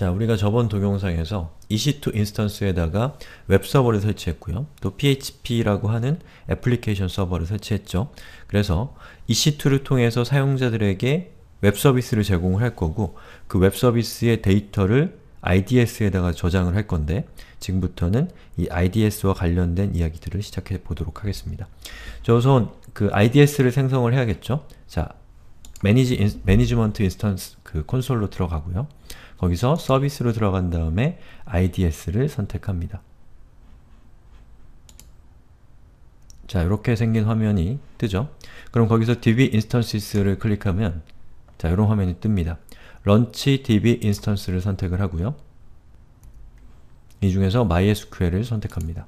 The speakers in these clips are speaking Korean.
자, 우리가 저번 동영상에서 EC2 인스턴스에다가 웹 서버를 설치했고요. 또 PHP라고 하는 애플리케이션 서버를 설치했죠. 그래서 EC2를 통해서 사용자들에게 웹 서비스를 제공을 할 거고 그 웹 서비스의 데이터를 IDS에다가 저장을 할 건데 지금부터는 이 IDS와 관련된 이야기들을 시작해 보도록 하겠습니다. 저 우선 그 IDS를 생성을 해야겠죠? 자, 매니지, 인, 매니지먼트 인스턴스 그 콘솔로 들어가고요. 거기서 서비스로 들어간 다음에 IDS를 선택합니다. 자, 이렇게 생긴 화면이 뜨죠? 그럼 거기서 db instances를 클릭하면 자, 이런 화면이 뜹니다. 런치 db instance를 선택을 하고요. 이 중에서 MySQL을 선택합니다.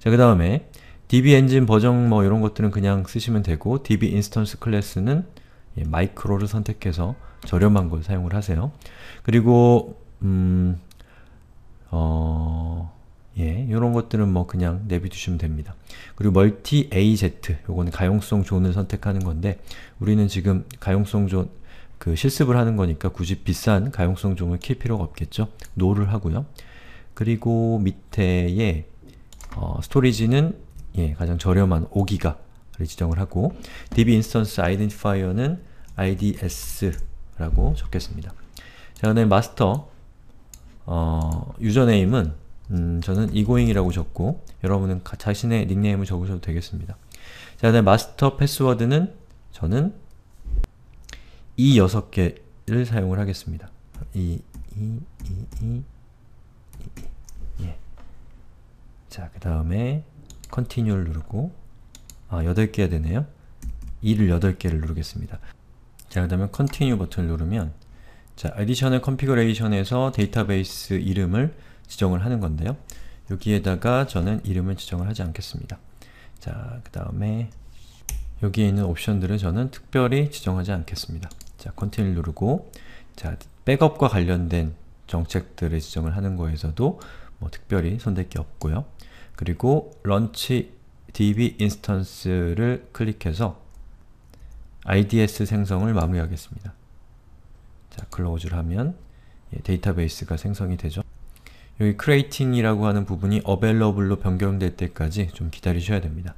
자, 그 다음에 db 엔진 버전 뭐 이런 것들은 그냥 쓰시면 되고 db 인스턴스 클래스는 예, 마이크로를 선택해서 저렴한 걸 사용을 하세요. 그리고 음, 어, 예, 이런 것들은 뭐 그냥 내비두시면 됩니다. 그리고 멀티 AZ, 요거는 가용성 존을 선택하는 건데 우리는 지금 가용성 존, 그 실습을 하는 거니까 굳이 비싼 가용성 존을 킬 필요가 없겠죠. 노를 하고요. 그리고 밑에에 어, 스토리지는 예, 가장 저렴한 5기가를 지정을 하고 db 인스턴스 아이덴티파이어는 ids라고 적겠습니다. 자, 그다음에 마스터 어, 유저네임은 음, 저는 i 고잉이라고 적고 여러분은 가, 자신의 닉네임을 적으셔도 되겠습니다. 자, 그다음에 마스터 패스워드는 저는 이 6개를 사용을 하겠습니다. 이, 이, 이, 이, 이, 이. 예. 자, 그 다음에 컨티뉴를 누르고 아, 8개가 되네요. 2를 8개를 누르겠습니다. 자, 그 다음에 컨티뉴 버튼을 누르면 자, 에디션의 컨피그레이션에서 데이터베이스 이름을 지정을 하는 건데요. 여기에다가 저는 이름을 지정을 하지 않겠습니다. 자, 그 다음에 여기에 있는 옵션들을 저는 특별히 지정하지 않겠습니다. 자, 컨티뉴 누르고 자, 백업과 관련된 정책들을 지정을 하는 거에서도 뭐 특별히 손댈 게 없고요. 그리고 런치 db 인스턴스를 클릭해서 IDS 생성을 마무리하겠습니다. 자, 클로즈를 하면 예, 데이터베이스가 생성이 되죠. 여기 creating이라고 하는 부분이 available로 변경될 때까지 좀 기다리셔야 됩니다.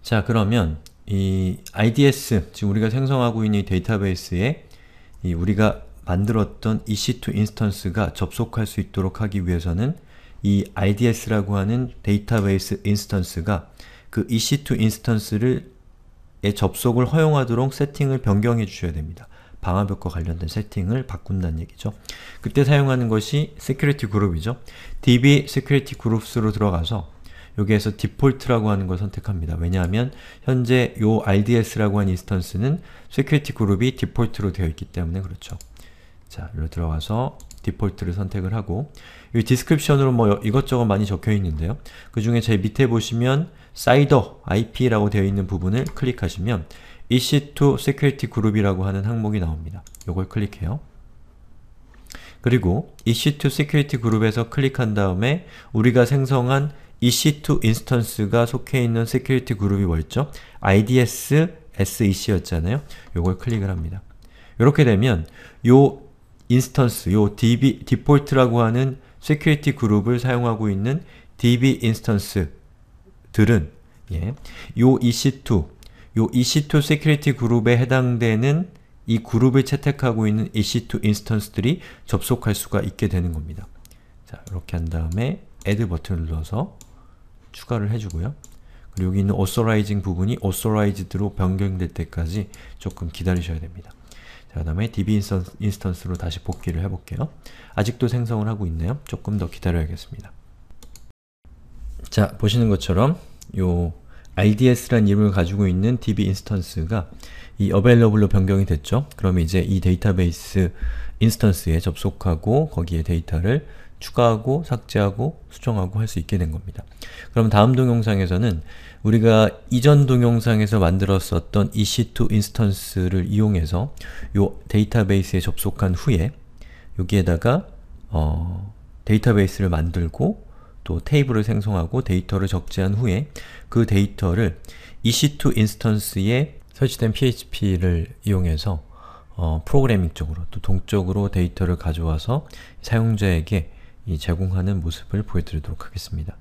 자, 그러면 이 IDS, 지금 우리가 생성하고 있는 데이터베이스에 우리가 만들었던 EC2 인스턴스가 접속할 수 있도록 하기 위해서는 이 IDS라고 하는 데이터베이스 인스턴스가 그 EC2 인스턴스를 접속을 허용하도록 세팅을 변경해 주셔야 됩니다. 방화벽과 관련된 세팅을 바꾼다는 얘기죠. 그때 사용하는 것이 security group이죠. db security groups로 들어가서 여기에서 디폴트라고 하는 걸 선택합니다. 왜냐하면 현재 요 rds라고 하는 인스턴스는 security group이 디폴트로 되어 있기 때문에 그렇죠. 자, 여기 들어가서 디폴트를 선택을 하고 여기 디스크립션으로 뭐 이것저것 많이 적혀 있는데요. 그 중에 제 밑에 보시면 사이더 IP라고 되어 있는 부분을 클릭하시면 EC2 Security Group이라고 하는 항목이 나옵니다. 요걸 클릭해요. 그리고 EC2 Security Group에서 클릭한 다음에 우리가 생성한 EC2 인스턴스가 속해 있는 Security Group이 뭐였죠? IDS SEC였잖아요. 요걸 클릭을 합니다. 이렇게 되면 요 인스턴스, 요 db, 디폴트라고 하는 security 그룹을 사용하고 있는 db 인스턴스들은 예, 요 EC2, 요 EC2 security 그룹에 해당되는 이 그룹을 채택하고 있는 EC2 인스턴스들이 접속할 수가 있게 되는 겁니다. 자, 이렇게 한 다음에 add 버튼을 눌러서 추가를 해주고요. 그리고 여기 있는 authorizing 부분이 authorized로 변경될 때까지 조금 기다리셔야 됩니다. 자, 그 다음에 db 인스턴스로 다시 복귀를 해볼게요. 아직도 생성을 하고 있네요. 조금 더 기다려야겠습니다. 자, 보시는 것처럼 요 RDS란 이름을 가지고 있는 DB 인스턴스가 이 available로 변경이 됐죠. 그럼 이제 이 데이터베이스 인스턴스에 접속하고 거기에 데이터를 추가하고 삭제하고 수정하고 할 수 있게 된 겁니다. 그럼 다음 동영상에서는 우리가 이전 동영상에서 만들었었던 EC2 인스턴스를 이용해서 요 데이터베이스에 접속한 후에 여기에다가 어, 데이터베이스를 만들고 또 테이블을 생성하고 데이터를 적재한 후에 그 데이터를 EC2 인스턴스에 설치된 PHP를 이용해서 어, 프로그래밍 쪽으로 또 동적으로 데이터를 가져와서 사용자에게 제공하는 모습을 보여드리도록 하겠습니다.